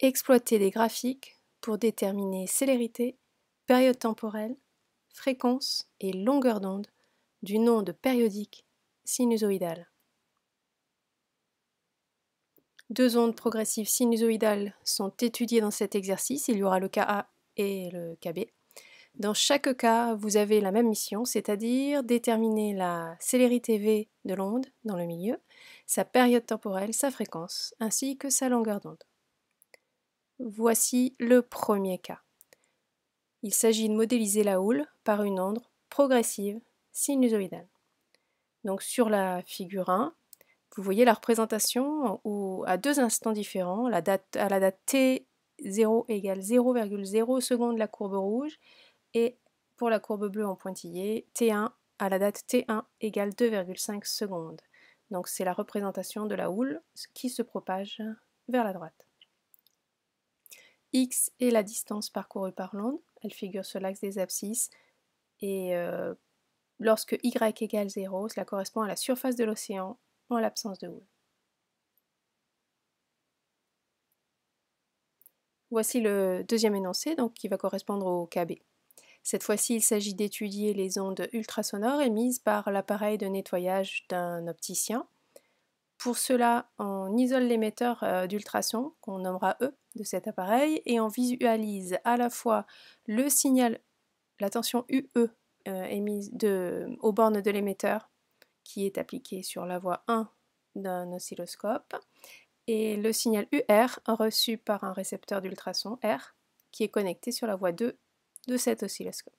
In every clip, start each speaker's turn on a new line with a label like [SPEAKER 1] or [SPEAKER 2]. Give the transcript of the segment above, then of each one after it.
[SPEAKER 1] Exploiter des graphiques pour déterminer célérité, période temporelle, fréquence et longueur d'onde d'une onde périodique sinusoïdale. Deux ondes progressives sinusoïdales sont étudiées dans cet exercice. Il y aura le KA et le KB. Dans chaque cas, vous avez la même mission, c'est-à-dire déterminer la célérité V de l'onde dans le milieu, sa période temporelle, sa fréquence, ainsi que sa longueur d'onde. Voici le premier cas. Il s'agit de modéliser la houle par une onde progressive sinusoïdale. Donc sur la figure 1, vous voyez la représentation à deux instants différents, la date, à la date t0 égale 0,0 seconde la courbe rouge et pour la courbe bleue en pointillé, t1 à la date t1 égale 2,5 secondes. Donc c'est la représentation de la houle qui se propage vers la droite x est la distance parcourue par l'onde, elle figure sur l'axe des abscisses, et euh, lorsque y égale 0, cela correspond à la surface de l'océan en l'absence de houle. Voici le deuxième énoncé, qui va correspondre au KB. Cette fois-ci, il s'agit d'étudier les ondes ultrasonores émises par l'appareil de nettoyage d'un opticien pour cela, on isole l'émetteur euh, d'ultrasons, qu'on nommera E, de cet appareil, et on visualise à la fois le signal, la tension UE euh, émise aux bornes de l'émetteur, qui est appliquée sur la voie 1 d'un oscilloscope, et le signal UR reçu par un récepteur d'ultrasons R, qui est connecté sur la voie 2 de cet oscilloscope.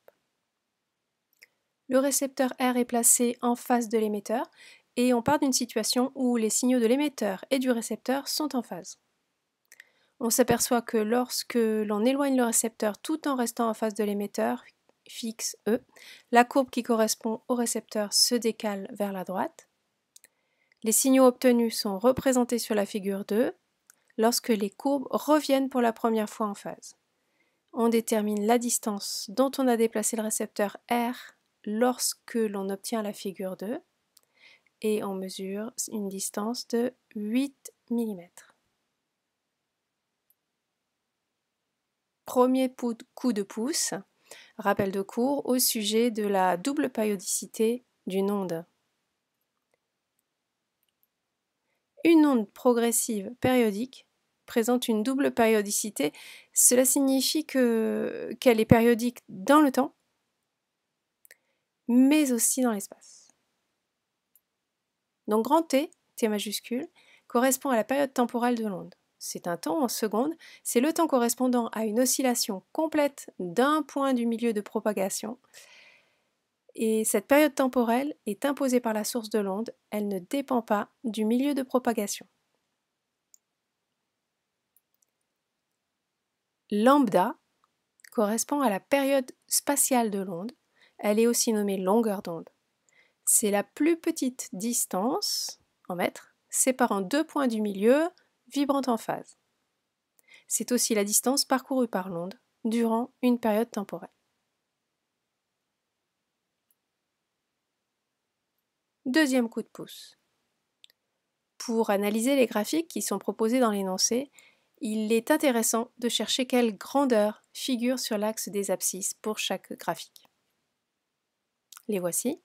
[SPEAKER 1] Le récepteur R est placé en face de l'émetteur et on part d'une situation où les signaux de l'émetteur et du récepteur sont en phase. On s'aperçoit que lorsque l'on éloigne le récepteur tout en restant en phase de l'émetteur, fixe E, la courbe qui correspond au récepteur se décale vers la droite. Les signaux obtenus sont représentés sur la figure 2 lorsque les courbes reviennent pour la première fois en phase. On détermine la distance dont on a déplacé le récepteur R lorsque l'on obtient la figure 2 et on mesure une distance de 8 mm. Premier coup de pouce, rappel de cours au sujet de la double périodicité d'une onde. Une onde progressive périodique présente une double périodicité. Cela signifie qu'elle est périodique dans le temps, mais aussi dans l'espace. Donc grand T, T majuscule, correspond à la période temporelle de l'onde. C'est un temps en secondes, c'est le temps correspondant à une oscillation complète d'un point du milieu de propagation. Et cette période temporelle est imposée par la source de l'onde, elle ne dépend pas du milieu de propagation. Lambda correspond à la période spatiale de l'onde, elle est aussi nommée longueur d'onde c'est la plus petite distance, en mètres, séparant deux points du milieu vibrant en phase. C'est aussi la distance parcourue par l'onde durant une période temporelle. Deuxième coup de pouce. Pour analyser les graphiques qui sont proposés dans l'énoncé, il est intéressant de chercher quelle grandeur figure sur l'axe des abscisses pour chaque graphique. Les voici.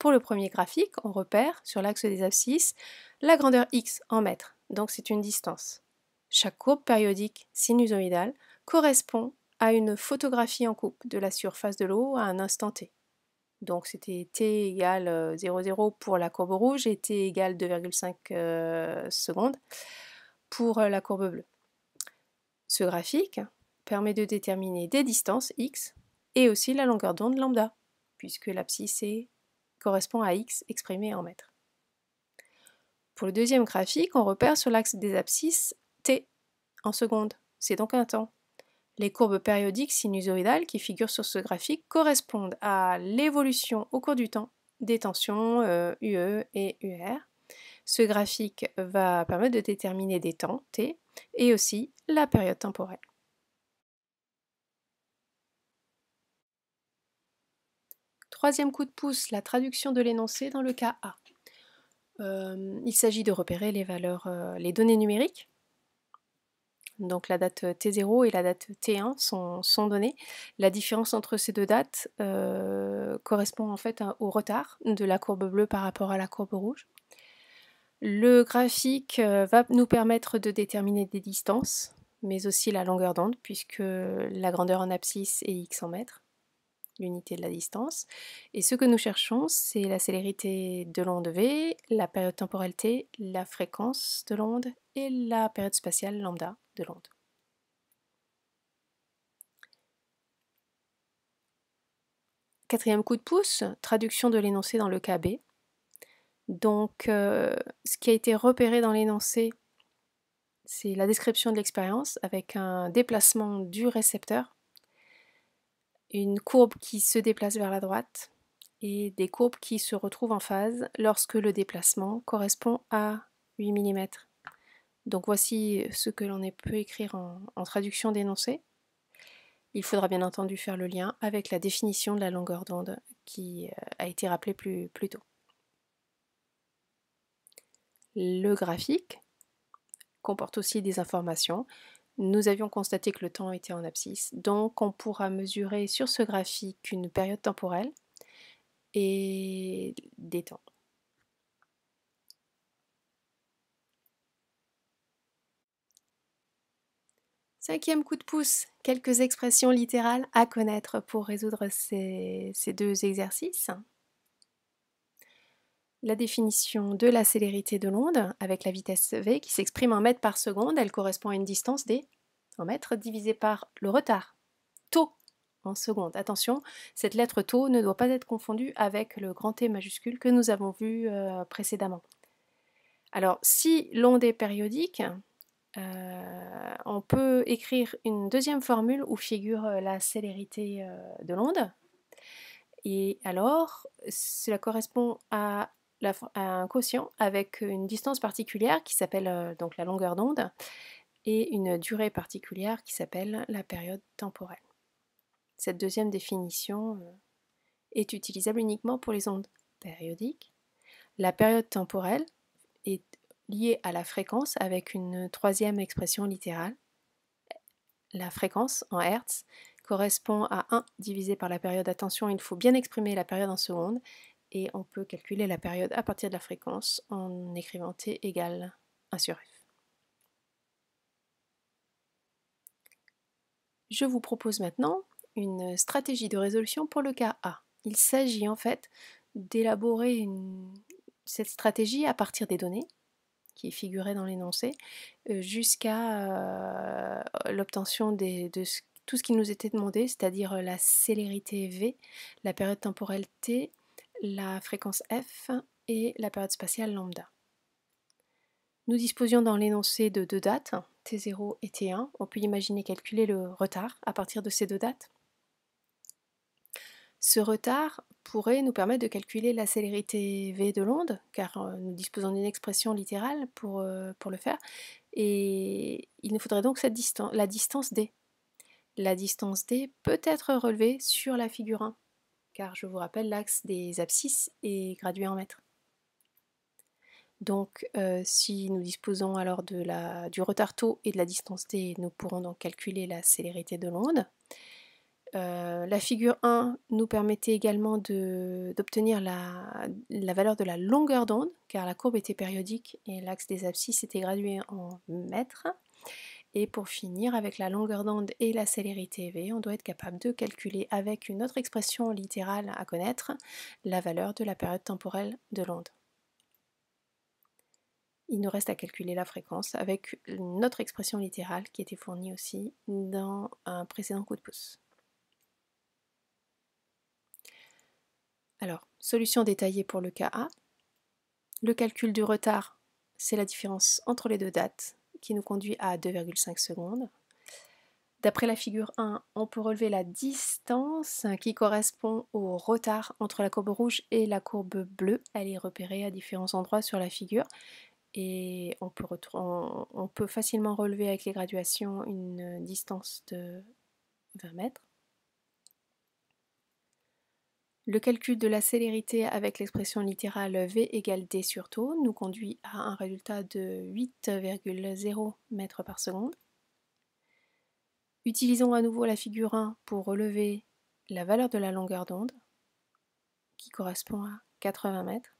[SPEAKER 1] Pour le premier graphique, on repère sur l'axe des abscisses la grandeur x en mètres, donc c'est une distance. Chaque courbe périodique sinusoïdale correspond à une photographie en coupe de la surface de l'eau à un instant t. Donc c'était t égale 0,0 euh, pour la courbe rouge et t égale 2,5 euh, secondes pour euh, la courbe bleue. Ce graphique permet de déterminer des distances x et aussi la longueur d'onde lambda, puisque l'abscisse est correspond à x exprimé en mètres. Pour le deuxième graphique, on repère sur l'axe des abscisses t en secondes. C'est donc un temps. Les courbes périodiques sinusoïdales qui figurent sur ce graphique correspondent à l'évolution au cours du temps des tensions UE euh, et UR. Ce graphique va permettre de déterminer des temps T et aussi la période temporelle. Troisième coup de pouce, la traduction de l'énoncé dans le cas A. Euh, il s'agit de repérer les valeurs, euh, les données numériques. Donc la date T0 et la date T1 sont, données. La différence entre ces deux dates euh, correspond en fait au retard de la courbe bleue par rapport à la courbe rouge. Le graphique va nous permettre de déterminer des distances, mais aussi la longueur d'onde, puisque la grandeur en abscisse est x en mètres l'unité de la distance. Et ce que nous cherchons, c'est la célérité de l'onde V, la période temporelle T, la fréquence de l'onde et la période spatiale lambda de l'onde. Quatrième coup de pouce, traduction de l'énoncé dans le KB. Donc, euh, ce qui a été repéré dans l'énoncé, c'est la description de l'expérience avec un déplacement du récepteur une courbe qui se déplace vers la droite et des courbes qui se retrouvent en phase lorsque le déplacement correspond à 8 mm. Donc voici ce que l'on peut écrire en, traduction d'énoncé. Il faudra bien entendu faire le lien avec la définition de la longueur d'onde qui euh, a été rappelée plus tôt. Le graphique comporte aussi des informations nous avions constaté que le temps était en abscisse. Donc on pourra mesurer sur ce graphique une période temporelle et des temps. Cinquième coup de pouce, quelques expressions littérales à connaître pour résoudre ces, ces deux exercices la définition de la célérité de l'onde avec la vitesse v qui s'exprime en mètres par seconde. Elle correspond à une distance d en mètres divisée par le retard, taux en seconde. Attention, cette lettre taux ne doit pas être confondue avec le grand T majuscule que nous avons vu euh, précédemment. Alors, si l'onde est périodique, euh, on peut écrire une deuxième formule où figure euh, la célérité de l'onde. Et alors, cela correspond à un quotient avec une distance particulière qui s'appelle euh, donc la longueur d'onde et une durée particulière qui s'appelle la période temporelle. Cette deuxième définition euh, est utilisable uniquement pour les ondes périodiques. La période temporelle est liée à la fréquence avec une troisième expression littérale. La fréquence en Hertz correspond à 1 divisé par la période. Attention, il faut bien exprimer la période en secondes et on peut calculer la période à partir de la fréquence en écrivant t égale 1 sur f. Je vous propose maintenant une stratégie de résolution pour le cas A. Il s'agit en fait d'élaborer cette stratégie à partir des données qui est dans l'énoncé euh, jusqu'à euh, l'obtention de tout ce qui nous était demandé, c'est-à-dire euh, la célérité V, la période temporelle T, la fréquence F et la période spatiale lambda. Nous disposions dans l'énoncé de deux dates, T0 et T1. On peut imaginer calculer le retard à partir de ces deux dates. Ce retard pourrait nous permettre de calculer la célérité v de l'onde, car euh, nous disposons d'une expression littérale pour, euh, pour, le faire, et il nous faudrait donc cette distance, la distance d. La distance d peut être relevée sur la figure 1 car je vous rappelle, l'axe des abscisses est gradué en mètres. Donc euh, si nous disposons alors de la, du retard taux et de la distance t, nous pourrons donc calculer la célérité de l'onde. Euh, la figure 1 nous permettait également d'obtenir la, la, valeur de la longueur d'onde, car la courbe était périodique et l'axe des abscisses était gradué en mètres. Et pour finir, avec la longueur d'onde et la célérité v, on doit être capable de calculer avec une autre expression littérale à connaître la valeur de la période temporelle de l'onde. Il nous reste à calculer la fréquence avec une autre expression littérale qui était fournie aussi dans un précédent coup de pouce. Alors, solution détaillée pour le cas A. Le calcul du retard, c'est la différence entre les deux dates qui nous conduit à 2,5 secondes. D'après la figure 1, on peut relever la distance qui correspond au retard entre la courbe rouge et la courbe bleue. Elle est repérée à différents endroits sur la figure et on peut, peut facilement relever avec les graduations une distance de 20 mètres. Le calcul de la célérité avec l'expression littérale V égale D sur tau nous conduit à un résultat de 8,0 mètres par seconde. Utilisons à nouveau la figure 1 pour relever la valeur de la longueur d'onde, qui correspond à 80 mètres.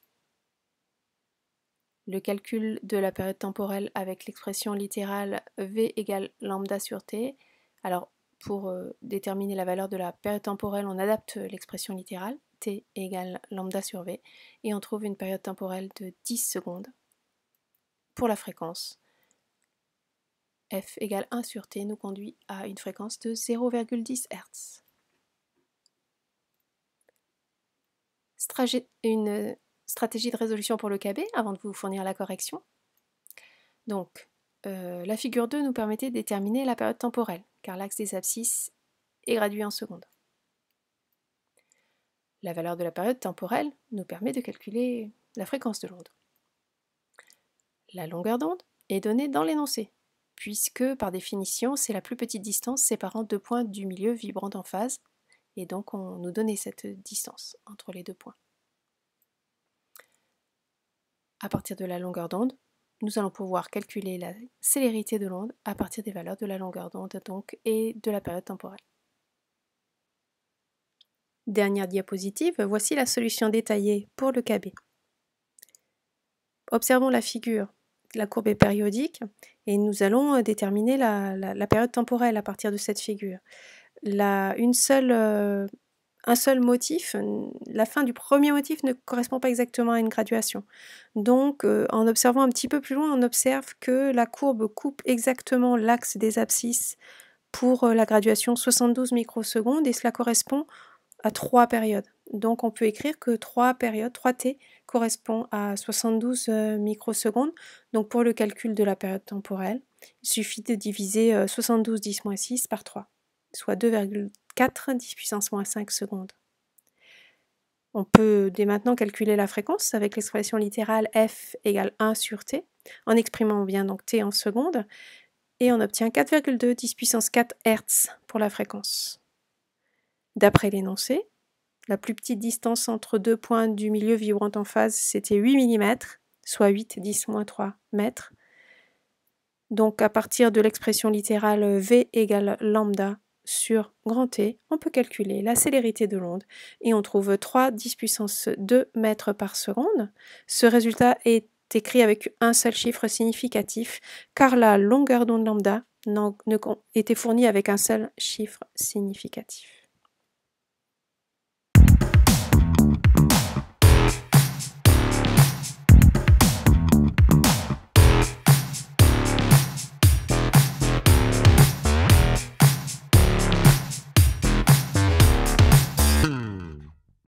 [SPEAKER 1] Le calcul de la période temporelle avec l'expression littérale V égale lambda sur T. Alors pour euh, déterminer la valeur de la période temporelle, on adapte euh, l'expression littérale, t égale lambda sur v, et on trouve une période temporelle de 10 secondes pour la fréquence. f égale 1 sur t nous conduit à une fréquence de 0,10 Hz. Une euh, stratégie de résolution pour le KB avant de vous fournir la correction. Donc, la figure 2 nous permettait de déterminer la période temporelle car l'axe des abscisses est gradué en secondes. La valeur de la période temporelle nous permet de calculer la fréquence de l'onde. La longueur d'onde est donnée dans l'énoncé, puisque par définition c'est la plus petite distance séparant deux points du milieu vibrant en phase, et donc on nous donnait cette distance entre les deux points. À partir de la longueur d'onde, nous allons pouvoir calculer la célérité de l'onde à partir des valeurs de la longueur d'onde donc et de la période temporelle. Dernière diapositive, voici la solution détaillée pour le KB. Observons la figure. La courbe est périodique et nous allons euh, déterminer la, période temporelle à partir de cette figure. une seule euh, un seul motif, la fin du premier motif ne correspond pas exactement à une graduation. Donc euh, en observant un petit peu plus loin, on observe que la courbe coupe exactement l'axe des abscisses pour euh, la graduation 72 microsecondes et cela correspond à trois périodes. Donc on peut écrire que trois périodes, 3T, correspond à 72 euh, microsecondes. Donc pour le calcul de la période temporelle, il suffit de diviser 72 10 6 par 3, soit 2,3 10 puissance moins 5 secondes. On peut dès maintenant calculer la fréquence avec l'expression littérale f égale 1 sur t, en exprimant bien donc t en secondes, et on obtient 4,2 10 puissance 4 Hz pour la fréquence. D'après l'énoncé, la plus petite distance entre deux points du milieu vibrant en phase, c'était 8 mm, soit 8 10 moins 3 mètres. Donc à partir de l'expression littérale V égale lambda sur grand T, on peut calculer la célérité de l'onde et on trouve 3 10 puissance 2 mètres par seconde. Ce résultat est écrit avec un seul chiffre significatif car la longueur d'onde lambda était fournie avec un seul chiffre significatif.